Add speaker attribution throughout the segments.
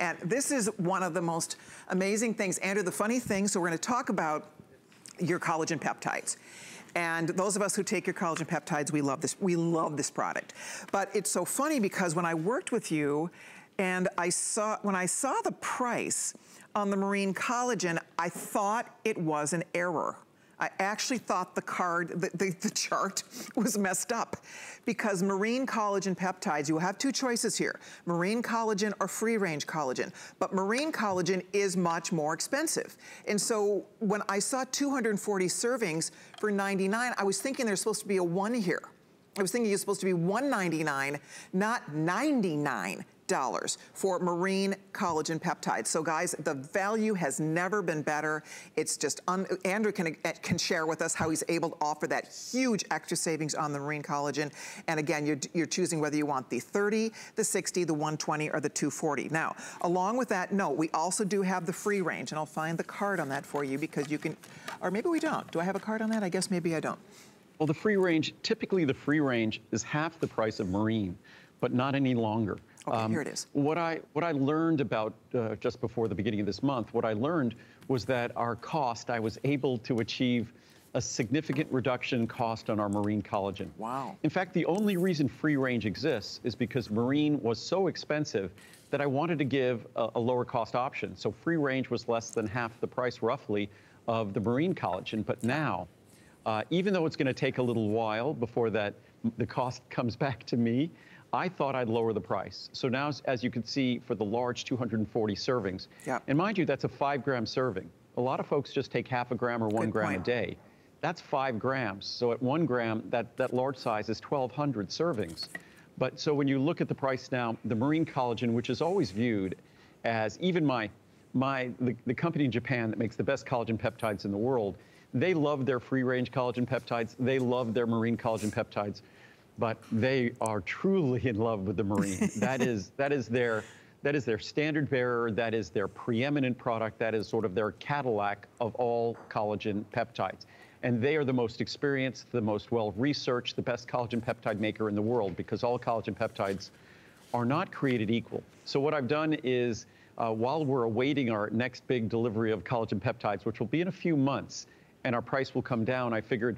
Speaker 1: And This is one of the most amazing things. Andrew, the funny thing, so we're gonna talk about your collagen peptides. And those of us who take your collagen peptides, we love this. We love this product. But it's so funny because when I worked with you and I saw, when I saw the price on the marine collagen, I thought it was an error. I actually thought the card, the, the, the chart was messed up because marine collagen peptides, you have two choices here, marine collagen or free range collagen. But marine collagen is much more expensive. And so when I saw 240 servings for 99, I was thinking there's supposed to be a one here. I was thinking it's supposed to be 199, not 99 dollars for marine collagen peptides. So guys, the value has never been better. It's just, Andrew can, eh, can share with us how he's able to offer that huge extra savings on the marine collagen. And again, you're, you're choosing whether you want the 30, the 60, the 120, or the 240. Now, along with that note, we also do have the free range, and I'll find the card on that for you because you can,
Speaker 2: or maybe we don't. Do I have a card on that? I guess maybe I don't. Well, the free range, typically the free range is half the price of marine, but not any longer. Okay, um, here it is. What I, what I learned about uh, just before the beginning of this month, what I learned was that our cost, I was able to achieve a significant reduction in cost on our marine collagen. Wow. In fact, the only reason free range exists is because marine was so expensive that I wanted to give a, a lower cost option. So free range was less than half the price roughly of the marine collagen. But now, uh, even though it's gonna take a little while before that the cost comes back to me, I thought I'd lower the price. So now, as you can see, for the large 240 servings, yeah. and mind you, that's a five gram serving. A lot of folks just take half a gram or one Good gram point. a day. That's five grams. So at one gram, that, that large size is 1,200 servings. But so when you look at the price now, the marine collagen, which is always viewed as even my, my the, the company in Japan that makes the best collagen peptides in the world, they love their free range collagen peptides. They love their marine collagen peptides but they are truly in love with the Marine. that is that is their that is their standard bearer, that is their preeminent product, that is sort of their Cadillac of all collagen peptides. And they are the most experienced, the most well-researched, the best collagen peptide maker in the world because all collagen peptides are not created equal. So what I've done is, uh, while we're awaiting our next big delivery of collagen peptides, which will be in a few months, and our price will come down, I figured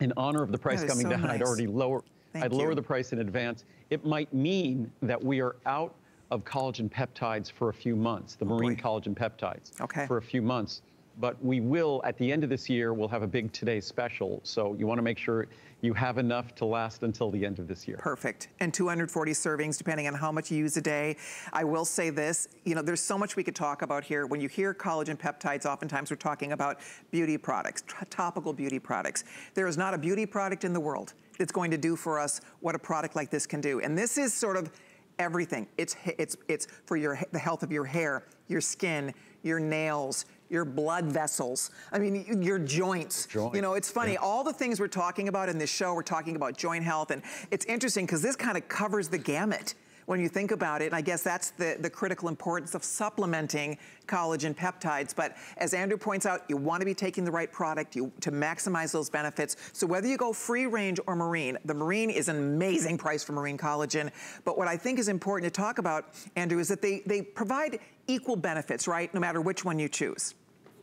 Speaker 2: in honor of the price coming so down, nice. I'd already lower, Thank I'd you. lower the price in advance. It might mean that we are out of collagen peptides for a few months, the oh marine boy. collagen peptides okay. for a few months. But we will, at the end of this year, we'll have a big today special. So you want to make sure you have enough to last until the end of this year. Perfect.
Speaker 1: And 240 servings, depending on how much you use a day. I will say this, you know, there's so much we could talk about here. When you hear collagen peptides, oftentimes we're talking about beauty products, topical beauty products. There is not a beauty product in the world it's going to do for us what a product like this can do. And this is sort of everything. It's, it's, it's for your, the health of your hair, your skin, your nails, your blood vessels. I mean, your joints. You know, it's funny. Yeah. All the things we're talking about in this show, we're talking about joint health. And it's interesting because this kind of covers the gamut when you think about it. And I guess that's the, the critical importance of supplementing collagen peptides. But as Andrew points out, you want to be taking the right product you, to maximize those benefits. So whether you go free range or marine, the marine is an amazing price for marine collagen. But what I think is important to talk about, Andrew, is that they, they provide equal benefits, right? No matter which one you
Speaker 2: choose.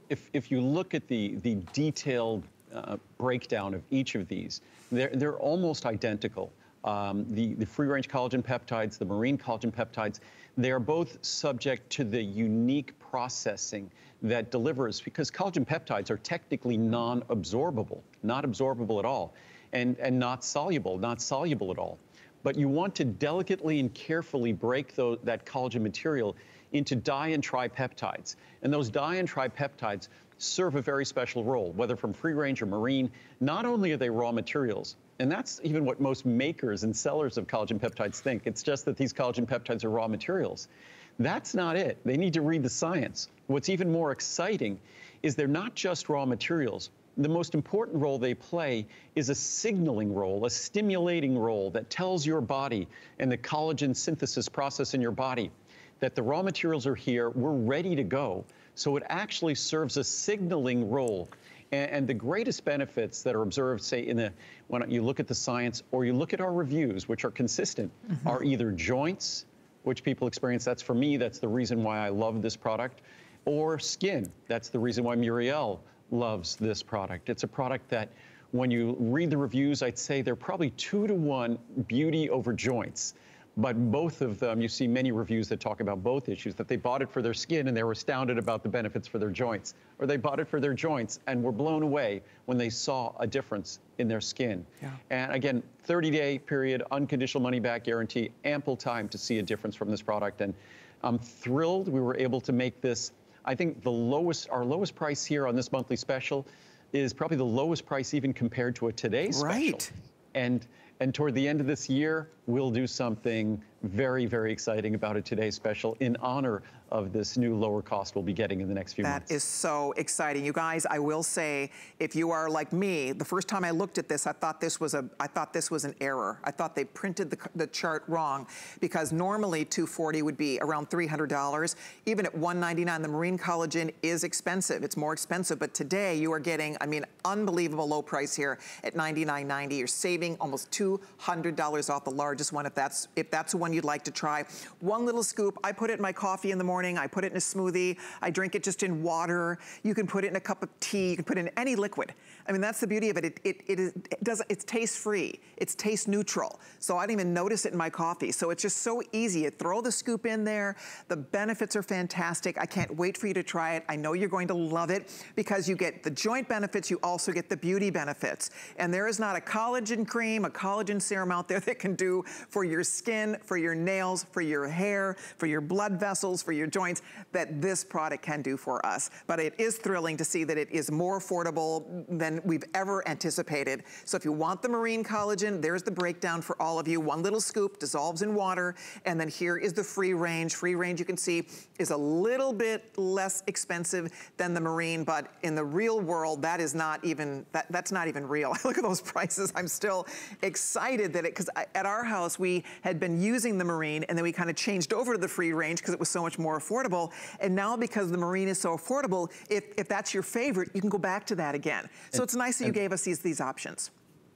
Speaker 2: If, if you look at the, the detailed uh, breakdown of each of these, they're, they're almost identical um, the, the free range collagen peptides, the marine collagen peptides, they are both subject to the unique processing that delivers because collagen peptides are technically non-absorbable, not absorbable at all, and, and not soluble, not soluble at all. But you want to delicately and carefully break that collagen material into di and tripeptides. And those di and tripeptides serve a very special role, whether from free range or marine. Not only are they raw materials, and that's even what most makers and sellers of collagen peptides think. It's just that these collagen peptides are raw materials. That's not it. They need to read the science. What's even more exciting is they're not just raw materials. The most important role they play is a signaling role, a stimulating role that tells your body and the collagen synthesis process in your body that the raw materials are here, we're ready to go. So it actually serves a signaling role. And, the greatest benefits that are observed, say, in the when you look at the science or you look at our reviews, which are consistent, mm -hmm. are either joints, which people experience. That's for me, that's the reason why I love this product, or skin. That's the reason why Muriel loves this product. It's a product that when you read the reviews, I'd say they're probably two to one beauty over joints but both of them, you see many reviews that talk about both issues, that they bought it for their skin and they were astounded about the benefits for their joints, or they bought it for their joints and were blown away when they saw a difference in their skin. Yeah. And again, 30-day period, unconditional money-back guarantee, ample time to see a difference from this product. And I'm thrilled we were able to make this, I think the lowest, our lowest price here on this monthly special is probably the lowest price even compared to a today's special. Right. And and toward the end of this year, we'll do something very, very exciting about a Today Special in honor of this new lower cost we'll be getting in the next few that months.
Speaker 1: That is so exciting. You guys, I will say, if you are like me, the first time I looked at this, I thought this was a, I thought this was an error. I thought they printed the, the chart wrong because normally 240 would be around $300. Even at 199, the marine collagen is expensive. It's more expensive, but today you are getting, I mean, unbelievable low price here at 99.90. You're saving almost two $200 off the largest one if that's if that's the one you'd like to try. One little scoop, I put it in my coffee in the morning, I put it in a smoothie, I drink it just in water, you can put it in a cup of tea, you can put it in any liquid. I mean, that's the beauty of it. It, it, it, is, it does, it's taste-free, it's taste neutral. So I didn't even notice it in my coffee. So it's just so easy. You throw the scoop in there, the benefits are fantastic. I can't wait for you to try it. I know you're going to love it because you get the joint benefits, you also get the beauty benefits. And there is not a collagen cream, a collagen collagen serum out there that can do for your skin, for your nails, for your hair, for your blood vessels, for your joints, that this product can do for us. But it is thrilling to see that it is more affordable than we've ever anticipated. So if you want the marine collagen, there's the breakdown for all of you. One little scoop dissolves in water, and then here is the free range. Free range, you can see, is a little bit less expensive than the marine, but in the real world, that is not even, that, that's not even real. look at those prices, I'm still excited excited that it, because at our house, we had been using the marine and then we kind of changed over to the free range because it was so much more affordable. And now because the marine is so affordable, if, if that's your favorite, you can go back to that again. So and, it's nice that you gave us these, these options.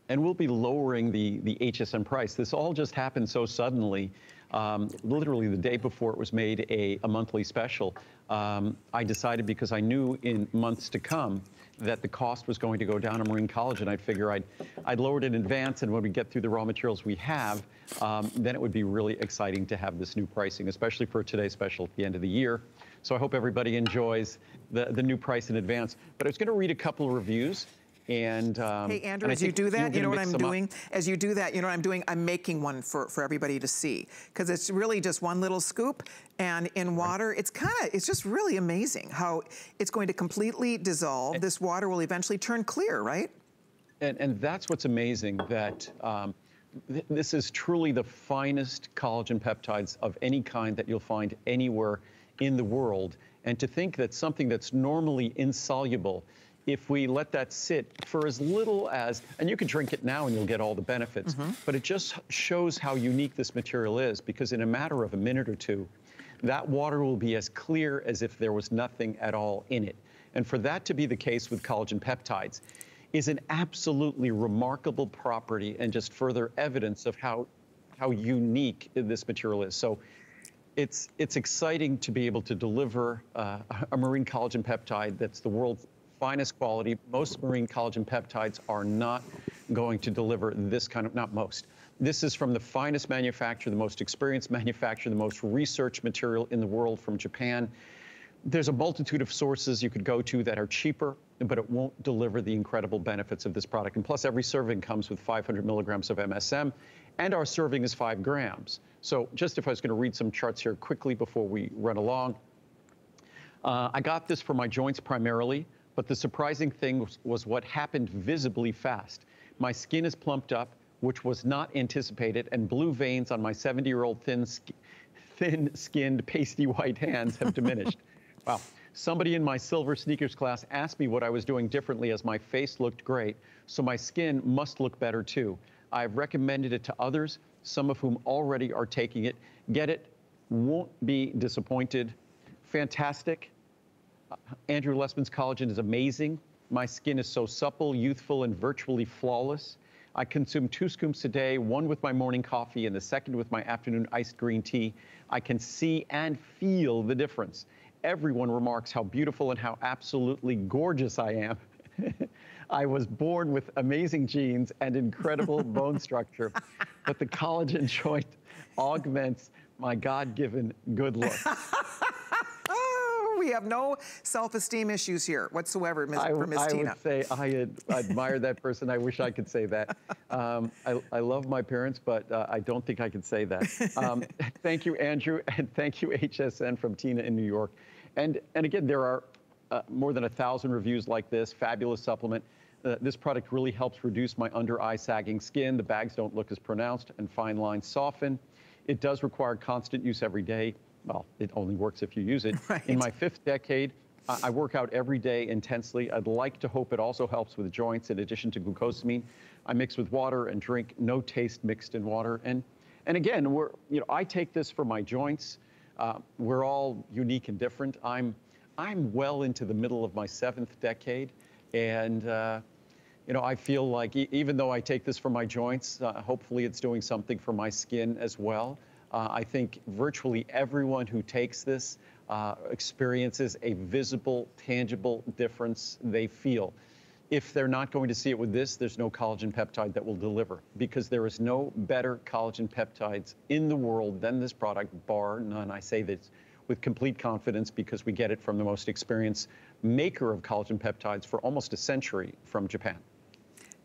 Speaker 2: And we'll be lowering the, the HSM price. This all just happened so suddenly. Um, literally the day before it was made a, a monthly special, um, I decided because I knew in months to come that the cost was going to go down at Marine College, and I'd figure I'd, I'd lowered it in advance, and when we get through the raw materials we have, um, then it would be really exciting to have this new pricing, especially for today's special at the end of the year. So I hope everybody enjoys the, the new price in advance. But I was gonna read a couple of reviews and um, hey, Andrew, and as you do that, you, know what I'm doing. Up.
Speaker 1: As you do that, you know what I'm doing. I'm making one for for everybody to see because it's really just one little scoop, and in water, it's kind of it's just really amazing how it's going to completely dissolve. And, this water will eventually
Speaker 2: turn clear, right? And and that's what's amazing that. Um, th this is truly the finest collagen peptides of any kind that you'll find anywhere in the world. And to think that something that's normally insoluble if we let that sit for as little as, and you can drink it now and you'll get all the benefits, mm -hmm. but it just shows how unique this material is because in a matter of a minute or two, that water will be as clear as if there was nothing at all in it. And for that to be the case with collagen peptides is an absolutely remarkable property and just further evidence of how, how unique this material is. So it's it's exciting to be able to deliver uh, a marine collagen peptide that's the world's finest quality. Most marine collagen peptides are not going to deliver this kind of, not most. This is from the finest manufacturer, the most experienced manufacturer, the most research material in the world from Japan. There's a multitude of sources you could go to that are cheaper, but it won't deliver the incredible benefits of this product. And plus, every serving comes with 500 milligrams of MSM, and our serving is five grams. So just if I was gonna read some charts here quickly before we run along, uh, I got this for my joints primarily. But the surprising thing was, was what happened visibly fast. My skin is plumped up, which was not anticipated, and blue veins on my 70 year old thin, thin skinned, pasty white hands have diminished. wow. Somebody in my silver sneakers class asked me what I was doing differently as my face looked great, so my skin must look better too. I've recommended it to others, some of whom already are taking it. Get it, won't be disappointed. Fantastic. Andrew Lesman's collagen is amazing. My skin is so supple, youthful, and virtually flawless. I consume two scoops a day, one with my morning coffee and the second with my afternoon iced green tea. I can see and feel the difference. Everyone remarks how beautiful and how absolutely gorgeous I am. I was born with amazing genes and incredible bone structure, but the collagen joint augments my God given good looks.
Speaker 1: We have no self-esteem issues here whatsoever
Speaker 2: Ms. I, for Ms. I Tina. would say I admire that person. I wish I could say that. Um, I, I, love my parents, but uh, I don't think I can say that. Um, thank you, Andrew, and thank you, HSN from Tina in New York. And, and again, there are uh, more than a thousand reviews like this, fabulous supplement. Uh, this product really helps reduce my under eye sagging skin. The bags don't look as pronounced and fine lines soften. It does require constant use every day well, it only works if you use it. Right. In my fifth decade, I work out every day intensely. I'd like to hope it also helps with joints in addition to glucosamine. I mix with water and drink no taste mixed in water. And, and again, we're, you know, I take this for my joints. Uh, we're all unique and different. I'm, I'm well into the middle of my seventh decade. And, uh, you know, I feel like e even though I take this for my joints, uh, hopefully it's doing something for my skin as well. Uh, I think virtually everyone who takes this uh, experiences a visible, tangible difference they feel. If they're not going to see it with this, there's no collagen peptide that will deliver because there is no better collagen peptides in the world than this product, bar none. I say this with complete confidence because we get it from the most experienced maker of collagen peptides for almost a century from Japan.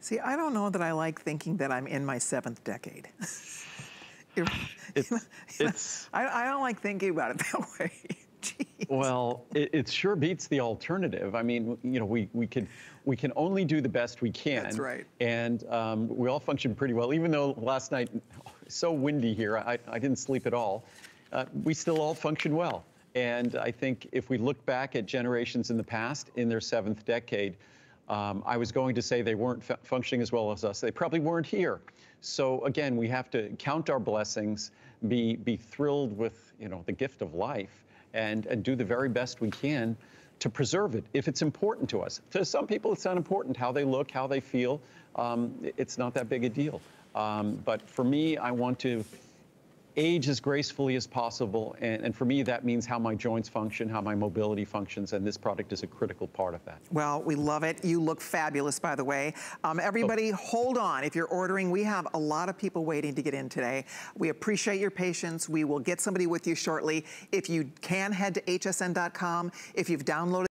Speaker 1: See, I don't know that I like thinking that I'm in my seventh decade.
Speaker 2: it's,
Speaker 1: I, I don't like thinking about it that way.
Speaker 2: Jeez. Well, it, it, sure beats the alternative. I mean, you know, we, we can we can only do the best we can. That's right. And um, we all function pretty well, even though last night so windy here, I, I didn't sleep at all. Uh, we still all function well. And I think if we look back at generations in the past, in their seventh decade, um, I was going to say they weren't functioning as well as us. They probably weren't here. So again, we have to count our blessings, be be thrilled with you know the gift of life, and and do the very best we can to preserve it if it's important to us. To some people, it's not important how they look, how they feel. Um, it's not that big a deal. Um, but for me, I want to age as gracefully as possible. And, and, for me, that means how my joints function, how my mobility functions, and this product is a critical part of that.
Speaker 1: Well, we love it. You look fabulous, by the way. Um, oh. everybody, oh. hold on. If you're ordering, we have a lot of people waiting to get in today. We appreciate your patience. We will get somebody with you shortly. If you can, head to hsn.com. If you've downloaded